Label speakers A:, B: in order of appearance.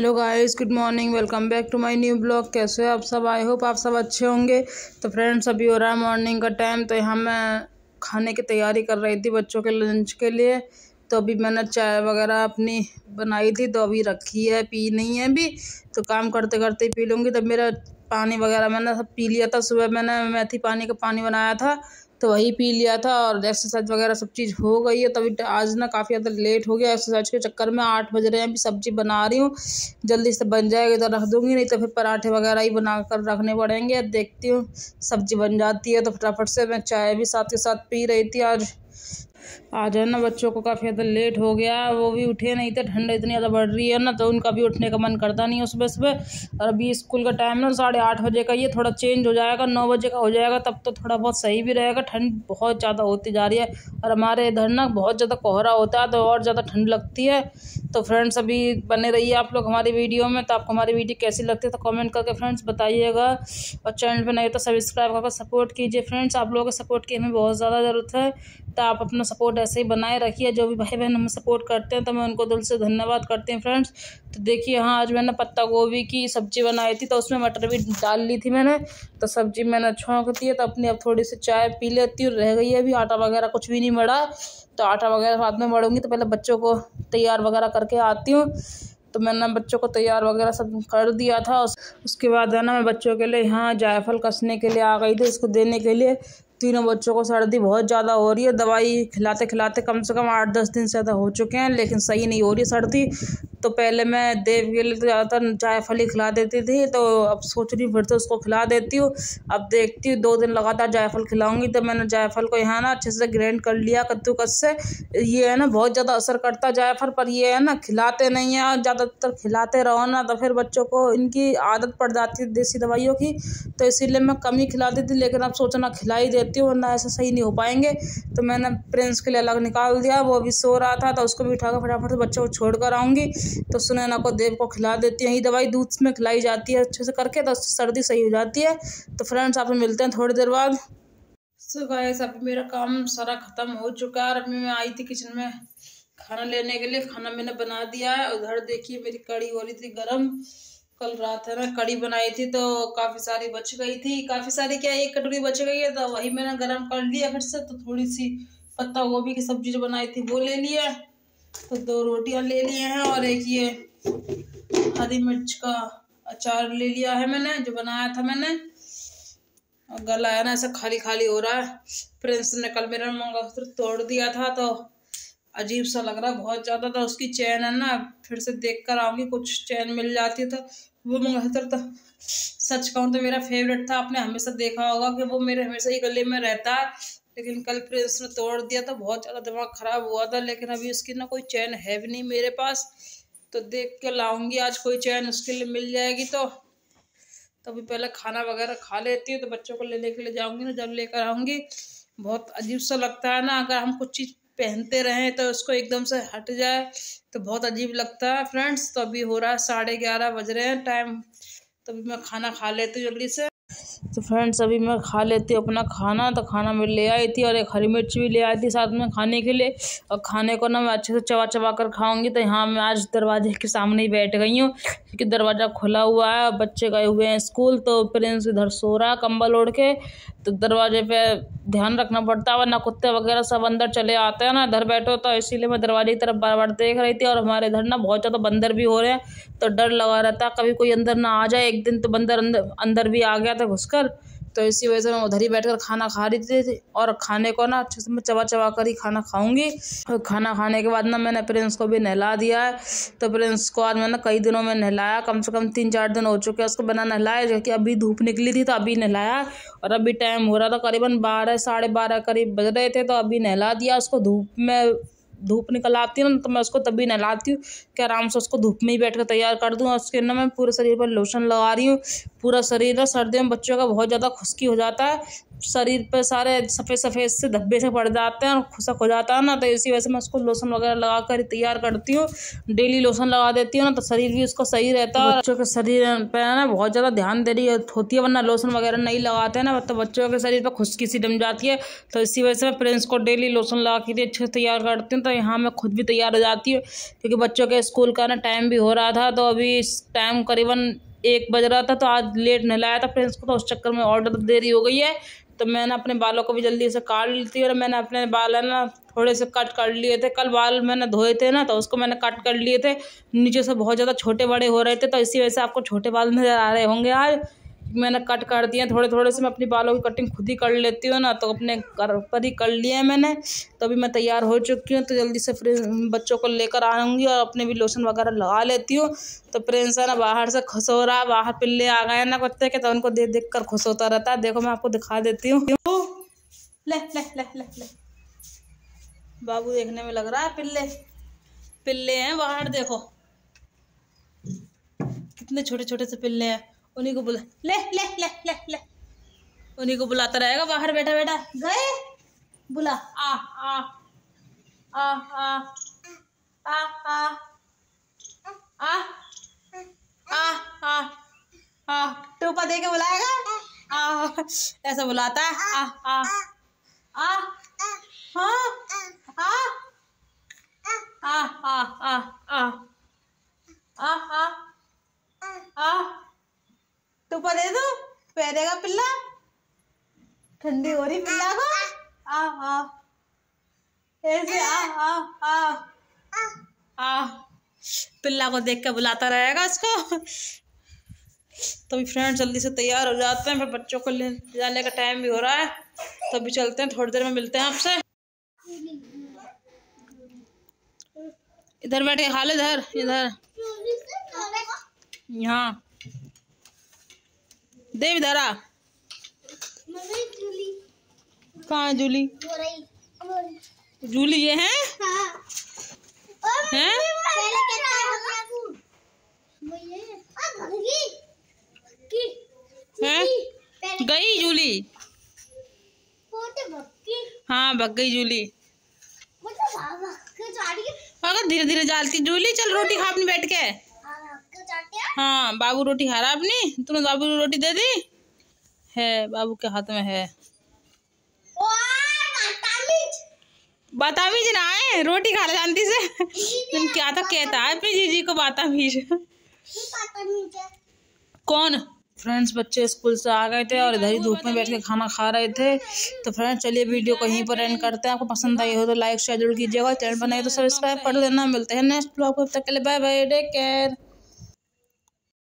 A: Hello guys good morning welcome back to my new blog कैसे हो आप सब आई होप आप सब अच्छे होंगे तो फ्रेंड्स अभी हो रहा है मॉर्निंग का टाइम तो यहाँ मैं खाने की तैयारी कर रही थी बच्चों के लंच के लिए तो अभी मैंने चाय वगैरह अपनी बनाई थी तो अभी रखी है पी नहीं है अभी तो काम करते करते पी लूँगी तब मेरा पानी वगैरह मैंने सब पी लिया था सुबह मैंने मेथी पानी का पानी बनाया था तो वही पी लिया था और एक्सरसाइज वगैरह सब चीज़ हो गई है तभी तो आज ना काफ़ी ज़्यादा लेट हो गया एक्सरसाइज के चक्कर में आठ बज रहे हैं अभी सब्जी बना रही हूँ जल्दी से बन जाएगा तो रख दूँगी नहीं तो फिर पराठे वगैरह ही बना कर रखने पड़ेंगे देखती हूँ सब्जी बन जाती है तो फटाफट से मैं चाय भी साथ के साथ पी रही थी आज आ जाए ना बच्चों को काफ़ी ज़्यादा लेट हो गया वो भी उठे नहीं थे ठंड इतनी ज़्यादा बढ़ रही है ना तो उनका भी उठने का मन करता नहीं है सुबह सुबह और अभी स्कूल का टाइम ना साढ़े आठ बजे का ये थोड़ा चेंज हो जाएगा नौ बजे का हो जाएगा तब तो थोड़ा बहुत सही भी रहेगा ठंड बहुत ज़्यादा होती जा रही है और हमारे इधर ना बहुत ज़्यादा कोहरा होता है तो और ज़्यादा ठंड लगती है तो फ्रेंड्स अभी बने रहिए आप लोग हमारी वीडियो में तो आपको हमारी वीडियो कैसी लगती है तो कमेंट करके फ्रेंड्स बताइएगा और चैनल पर नहीं तो सब्सक्राइब करके सपोर्ट कीजिए फ्रेंड्स आप लोगों के सपोर्ट की हमें बहुत ज़्यादा ज़रूरत है तो आप अपना सपोर्ट ऐसे ही बनाए रखिए जो भी भाई बहन हमें सपोर्ट करते हैं तो मैं उनको दिल से धन्यवाद करती हूँ फ्रेंड्स तो देखिए हाँ आज मैंने पत्ता गोभी की सब्ज़ी बनाई थी तो उसमें मटर भी डाल ली थी मैंने तो सब्ज़ी मैंने छोंक दी है तो अपनी अब थोड़ी सी चाय पी लेती हूँ रह गई है अभी आटा वगैरह कुछ भी नहीं मड़ा तो आटा वगैरह बाद में बढ़ूँगी तो पहले बच्चों को तैयार वगैरह करके आती हूँ तो मैंने बच्चों को तैयार वगैरह सब कर दिया था उस, उसके बाद है ना मैं बच्चों के लिए यहाँ जायफल कसने के लिए आ गई थी उसको देने के लिए तीनों बच्चों को सर्दी बहुत ज़्यादा हो रही है दवाई खिलाते खिलाते कम से कम आठ दस दिन से ज़्यादा हो चुके हैं लेकिन सही नहीं हो रही सर्दी तो पहले मैं देव के लिए तो ज़्यादातर जायफल ही खिला देती थी तो अब सोच रही फिर से उसको खिला देती हूँ अब देखती हूँ दो दिन लगातार जायफल खिलाऊंगी तो मैंने जायफल को यहाँ ना अच्छे से ग्रैंड कर लिया कद्दूकस से ये है ना बहुत ज़्यादा असर करता है जायफल पर ये है ना खिलाते नहीं हैं और ज़्यादातर खिलाते रहो ना तो फिर बच्चों को इनकी आदत पड़ जाती है देसी दवाइयों की तो इसीलिए मैं कम ही खिलाती थी लेकिन अब सोचना खिला ही देती हूँ वरना ऐसा सही नहीं हो पाएंगे तो मैंने प्रिंस के लिए अलग निकाल दिया वो अभी सो रहा था तो उसको भी उठाकर फटाफट से बच्चों को छोड़ कर आऊँगी तो सुनैना को देव को खिला देती हैं ये दवाई दूध में खिलाई जाती है अच्छे से करके तो सर्दी सही हो जाती है तो फ्रेंड्स आपसे मिलते हैं थोड़ी देर बाद सो गाइस अभी मेरा काम सारा ख़त्म हो चुका है और अभी मैं आई थी किचन में खाना लेने के लिए खाना मैंने बना दिया है उधर देखिए मेरी कड़ी हो रही थी गर्म कल रात है ना कड़ी बनाई थी तो काफ़ी सारी बच गई थी काफ़ी सारी क्या एक कटोरी बच गई है तो वही मैंने गर्म कर लिया फिर से तो थोड़ी सी पत्ता गोभी की सब्जी जो बनाई थी वो ले लिया तो दो रोटियां ले लिए हैं और एक ये हरी मिर्च का अचार ले लिया है मैंने जो बनाया था मैंने और गला है ना ऐसा खाली खाली हो रहा है प्रिंस ने कल मेरा मंगलसूत्र तोड़ दिया था तो अजीब सा लग रहा है बहुत ज़्यादा था उसकी चैन है ना फिर से देख कर आऊँगी कुछ चैन मिल जाती तो वो मंगलसूत्र तो सच कहूँ तो मेरा फेवरेट था आपने हमेशा देखा होगा कि वो मेरे हमेशा ही गले में रहता है लेकिन कल फिर उसने तोड़ दिया था बहुत ज़्यादा दिमाग ख़राब हुआ था लेकिन अभी उसकी ना कोई चैन है भी नहीं मेरे पास तो देख के लाऊंगी आज कोई चैन उसके लिए मिल जाएगी तो तो पहले खाना वगैरह खा लेती हूँ तो बच्चों को लेने के लिए जाऊँगी ना जब लेकर आऊँगी बहुत अजीब सा लगता है ना अगर हम कुछ चीज़ पहनते रहें तो उसको एकदम से हट जाए तो बहुत अजीब लगता है फ्रेंड्स तो अभी हो रहा है साढ़े ग्यारह बज रहे हैं टाइम तभी तो मैं खाना खा लेती हूँ जल्दी से तो फ्रेंड्स अभी मैं खा लेती अपना खाना तो खाना मैं ले आई थी और एक हरी मिर्च भी ले आई थी साथ में खाने के लिए और खाने को ना मैं अच्छे से चबा चबा कर खाऊंगी तो यहाँ मैं आज दरवाजे के सामने ही बैठ गई हूँ क्योंकि दरवाज़ा खुला हुआ है बच्चे गए हुए हैं स्कूल तो प्रिंस इधर सो रहा कम्बल ओढ़ के तो दरवाजे पर ध्यान रखना पड़ता है वरना कुत्ते वगैरह सब अंदर चले आते हैं ना इधर बैठे तो इसीलिए मैं दरवाजे की तरफ बार बार देख रही थी और हमारे इधर ना बहुत ज़्यादा बंदर भी हो रहे हैं तो डर लगा रहता है कभी कोई अंदर ना आ जाए एक दिन तो बंदर अंदर अंदर भी आ गया था घुसकर तो इसी वजह से मैं उधर ही बैठ कर खाना खा रही थी और खाने को ना अच्छे से मैं चबा चबा कर ही खाना खाऊंगी और खाना खाने के बाद ना मैंने प्रिंस को भी नहला दिया है तो प्रिंस को आज मैंने कई दिनों में नहलाया कम से कम तीन चार दिन हो चुके हैं उसको बिना नहलाया जो कि अभी धूप निकली थी तो अभी नहलाया और अभी टाइम हो रहा था करीबन बारह साढ़े बारह करीब बज रहे थे तो अभी नहला दिया उसको धूप में धूप निकल आती है ना तो मैं उसको तभी नहलाती हूँ कि आराम से उसको धूप में ही बैठ कर तैयार कर दूँ और उसके ना मैं पूरे शरीर पर लोशन लगा रही हूँ पूरा शरीर ना सर्दियों में बच्चों का बहुत ज़्यादा खुश्की हो जाता है शरीर पर सारे सफ़ेद सफ़ेद से धब्बे से पड़ जाते हैं और खुशक हो जाता है ना तो इसी वजह से मैं उसको लोशन वगैरह लगा कर तैयार करती हूँ डेली लोशन लगा देती हूँ ना तो शरीर भी उसका सही रहता है बच्चों के शरीर पर ना बहुत ज़्यादा ध्यान दे रही होती है वरना लोशन वगैरह नहीं लगाते हैं ना तो बच्चों के शरीर पर खुशकी सी जम जाती है तो इसी वजह से मैं प्रिंस को डेली लोशन लगा के अच्छे से तैयार करती हूँ तो यहाँ मैं खुद भी तैयार हो जाती हूँ क्योंकि बच्चों के स्कूल का ना टाइम भी हो रहा था तो अभी इस टाइम करीबन एक बज रहा था तो आज लेट नहीं लाया था फ्रेंड्स को तो उस चक्कर में ऑर्डर देरी हो गई है तो मैंने अपने बालों को भी जल्दी से काट ली थी और मैंने अपने बाल है ना थोड़े से कट कर लिए थे कल बाल मैंने धोए थे ना तो उसको मैंने कट कर लिए थे नीचे से बहुत ज़्यादा छोटे बड़े हो रहे थे तो इसी वजह से आपको छोटे बाल नज़र आ रहे होंगे आज मैंने कट कर दिए थोड़े थोड़े से मैं अपनी बालों की कटिंग खुद ही कर लेती हूँ ना तो अपने घर पर ही कर लिया है मैंने तो अभी मैं तैयार हो चुकी हूँ तो जल्दी से फ्रेंड बच्चों को लेकर आऊँगी और अपने भी लोशन वगैरह लगा लेती हूँ तो प्रिंस है ना बाहर से खुश हो रहा बाहर पिल्ले आ गए ना कुत्ते के तो उनको देख देख कर खुश होता रहता है देखो मैं आपको दिखा देती हूँ बाबू देखने में लग रहा है पिल्ले पिल्ले हैं बाहर देखो कितने छोटे छोटे से पिल्ले हैं उन्हीं को बुला ले ले ले ले ले उन्हीं को बुलाता रहेगा बाहर बैठा बैठा गए बुला आ आ आ आ आ आ आ आ आ आ टोपा दे के बुलाएगा आ ऐसा बुलाता है आ आ आ हाँ आ आ आ आ आ आ आ दिखाई देगा पिल्ला ठंडी हो रही पिल्ला को आ आ ऐसे आ आ आ आ पिल्ला को देख कर बुलाता रहेगा इसको तो भी फ्रेंड जल्दी से तैयार हो जाते हैं फिर बच्चों को ले जाने का टाइम भी हो रहा है तो भी चलते हैं थोड़ी देर में मिलते हैं आपसे
B: इधर बैठे खाले इधर इधर
A: यहाँ देवी इधर कहा जूली जूली ये है हाँ। हैं गई जूली हाँ भग गई जूली तो तो अगर धीरे धीरे जालती जूली चल रोटी खा अपनी बैठ के हाँ बाबू रोटी खा रहा आपने तुमने बाबू को रोटी दे दी है बाबू के हाथ में है बातामीज ना आए रोटी खा रहा शांति से तुम क्या था कहता है अपनी जीजी को बातामीज कौन फ्रेंड्स बच्चे स्कूल से आ गए थे और इधर ही धूप में बैठ के खाना खा रहे थे तो फ्रेंड्स चलिए वीडियो को यहीं पर एंड करते हैं आपको पसंद आई हो तो लाइक शेयर जरूर कीजिएगा चैनल पर नहीं तो सब्सक्राइब कर लेना मिलते हैं नेक्स्ट ब्लॉग तक के लिए बाय बाय टेक केयर